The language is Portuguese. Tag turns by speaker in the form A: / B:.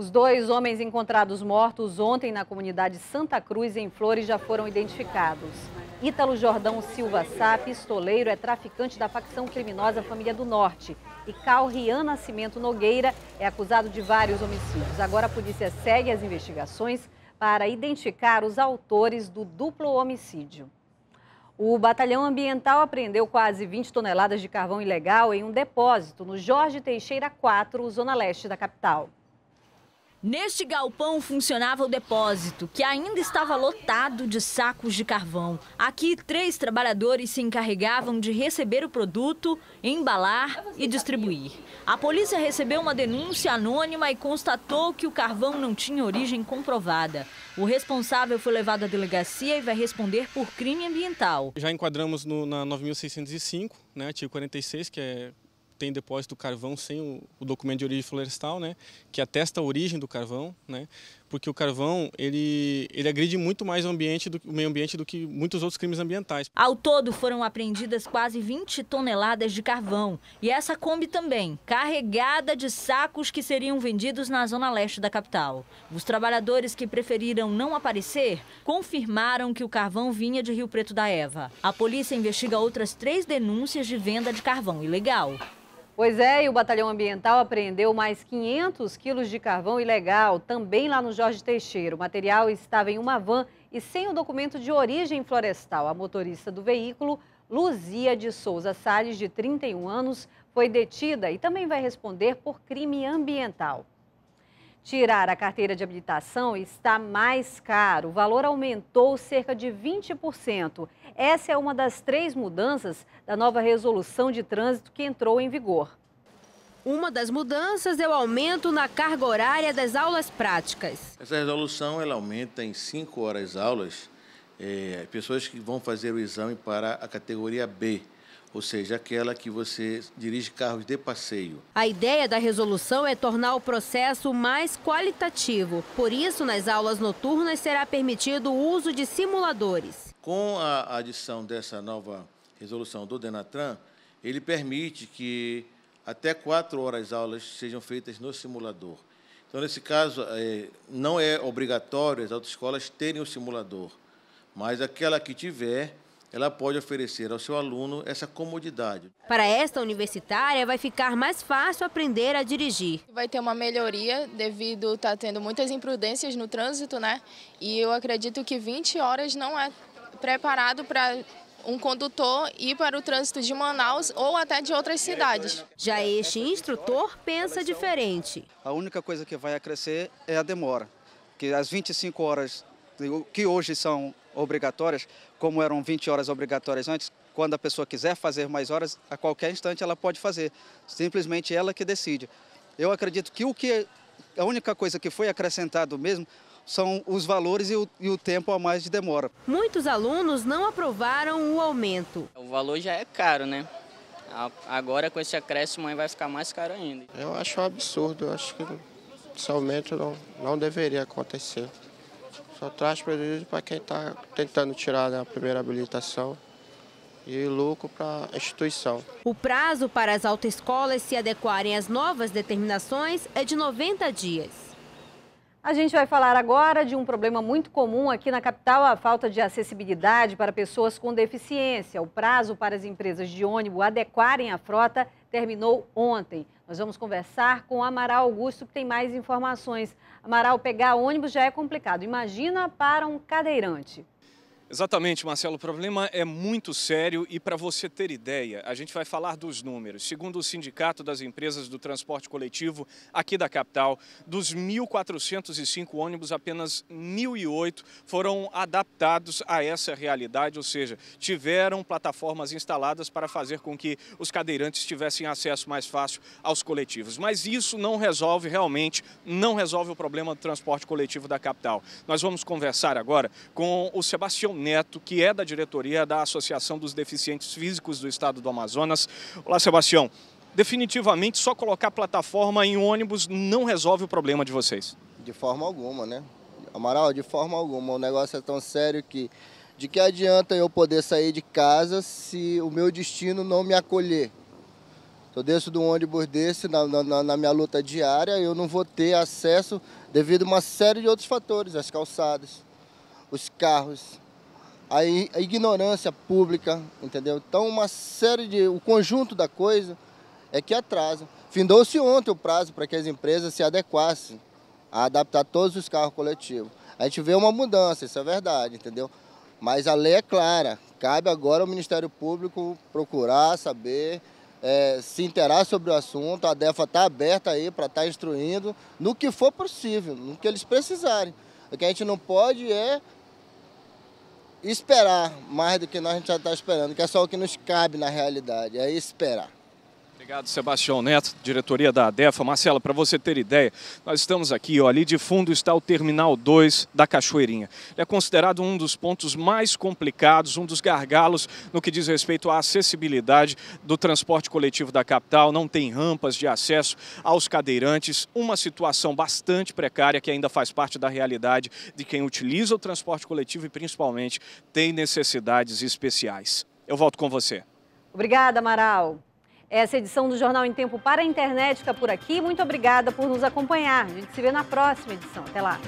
A: Os dois homens encontrados mortos ontem na comunidade Santa Cruz, em Flores, já foram identificados. Ítalo Jordão Silva Sá, pistoleiro, é traficante da facção criminosa Família do Norte. E Cal Rian Nascimento Nogueira é acusado de vários homicídios. Agora a polícia segue as investigações para identificar os autores do duplo homicídio. O batalhão ambiental apreendeu quase 20 toneladas de carvão ilegal em um depósito no Jorge Teixeira 4, zona leste da capital. Neste galpão funcionava o depósito, que ainda estava lotado de sacos de carvão. Aqui, três trabalhadores se encarregavam de receber o produto, embalar e distribuir. A polícia recebeu uma denúncia anônima e constatou que o carvão não tinha origem comprovada. O responsável foi levado à delegacia e vai responder por crime ambiental.
B: Já enquadramos no, na 9605, né, artigo 46, que é tem depósito do carvão sem o, o, documento de origem florestal, né, que atesta a origem do carvão, né, porque o carvão ele, ele agride muito mais o, ambiente do, o meio ambiente do que muitos outros crimes ambientais.
A: Ao todo foram apreendidas quase 20 toneladas de carvão e essa Kombi também, carregada de sacos que seriam vendidos na zona leste da capital. Os trabalhadores que preferiram não aparecer confirmaram que o carvão vinha de Rio Preto da Eva. A polícia investiga outras três denúncias de venda de carvão ilegal. Pois é, e o Batalhão Ambiental apreendeu mais 500 quilos de carvão ilegal, também lá no Jorge Teixeira. O material estava em uma van e sem o documento de origem florestal. A motorista do veículo, Luzia de Souza Salles, de 31 anos, foi detida e também vai responder por crime ambiental. Tirar a carteira de habilitação está mais caro. O valor aumentou cerca de 20%. Essa é uma das três mudanças da nova resolução de trânsito que entrou em vigor. Uma das mudanças é o aumento na carga horária das aulas práticas. Essa resolução ela aumenta em 5 horas aulas é, pessoas que vão fazer o exame para a categoria B, ou seja, aquela que você dirige carros de passeio. A ideia da resolução é tornar o processo mais qualitativo. Por isso, nas aulas noturnas será permitido o uso de simuladores. Com a adição dessa nova resolução do Denatran, ele permite que até quatro horas aulas sejam feitas no simulador. Então, nesse caso, é, não é obrigatório as autoescolas terem o simulador, mas aquela que tiver ela pode oferecer ao seu aluno essa comodidade. Para esta universitária, vai ficar mais
C: fácil aprender a dirigir. Vai ter uma melhoria devido estar tá tendo muitas imprudências no trânsito, né? E eu acredito que 20 horas não é preparado para um condutor ir para o trânsito de Manaus ou até de outras cidades.
A: Já este instrutor pensa diferente. A única coisa que vai acrescer é a demora,
B: que as 25 horas que hoje são obrigatórias, como eram 20 horas obrigatórias antes, quando a pessoa quiser fazer mais horas, a qualquer instante ela pode fazer. Simplesmente ela que decide. Eu acredito que o que a única coisa que foi acrescentado
A: mesmo são os valores e o, e o, tempo a mais de demora. Muitos alunos não aprovaram o aumento. O valor já é caro, né? Agora com esse acréscimo
C: vai ficar mais caro ainda. Eu acho um absurdo, eu acho que esse aumento não, não deveria acontecer. Só traz prejuízo para quem está tentando tirar né, a primeira habilitação e lucro para a instituição.
A: O prazo para as autoescolas se adequarem às novas determinações é de 90 dias. A gente vai falar agora de um problema muito comum aqui na capital, a falta de acessibilidade para pessoas com deficiência. O prazo para as empresas de ônibus adequarem a frota terminou ontem. Nós vamos conversar com Amaral Augusto, que tem mais informações. Amaral, pegar ônibus já é complicado. Imagina para um cadeirante.
B: Exatamente, Marcelo. O problema é muito sério e, para você ter ideia, a gente vai falar dos números. Segundo o Sindicato das Empresas do Transporte Coletivo aqui da capital, dos 1.405 ônibus, apenas 1.008 foram adaptados a essa realidade, ou seja, tiveram plataformas instaladas para fazer com que os cadeirantes tivessem acesso mais fácil aos coletivos. Mas isso não resolve realmente, não resolve o problema do transporte coletivo da capital. Nós vamos conversar agora com o Sebastião Neto, que é da diretoria da Associação dos Deficientes Físicos do Estado do Amazonas. Olá, Sebastião. Definitivamente, só colocar plataforma em ônibus não resolve o problema de vocês.
C: De forma alguma, né? Amaral, de forma alguma. O negócio é tão sério que de que adianta eu poder sair de casa se o meu destino não me acolher? Eu desço de um ônibus desse na, na, na, minha luta diária, eu não vou ter acesso devido a uma série de outros fatores, as calçadas, os carros, a, ignorância pública, entendeu? Então, uma série de. o conjunto da coisa é que atrasa. Findou-se ontem o prazo para que as empresas se adequassem a adaptar todos os carros coletivos. A gente vê uma mudança, isso é verdade, entendeu? Mas a lei é clara, cabe agora ao Ministério Público procurar saber, é, se interar sobre o assunto. A DEFA está aberta aí para estar tá instruindo no que for possível, no que eles precisarem. O que a gente não pode é esperar mais do que nós a gente já está esperando, que é só o que nos cabe na realidade, é esperar.
B: Obrigado, Sebastião Neto, diretoria da ADEFA. Marcela, para você ter ideia, nós estamos aqui, ó, ali de fundo está o Terminal 2 da Cachoeirinha. Ele é considerado um dos pontos mais complicados, um dos gargalos no que diz respeito à acessibilidade do transporte coletivo da capital. Não tem rampas de acesso aos cadeirantes, uma situação bastante precária que ainda faz parte da realidade de quem utiliza o transporte coletivo e principalmente tem necessidades especiais. Eu volto com você.
A: Obrigada, Amaral. Essa edição do Jornal em Tempo para a Internet fica por aqui. Muito obrigada por nos acompanhar. A gente se vê na próxima edição. Até lá.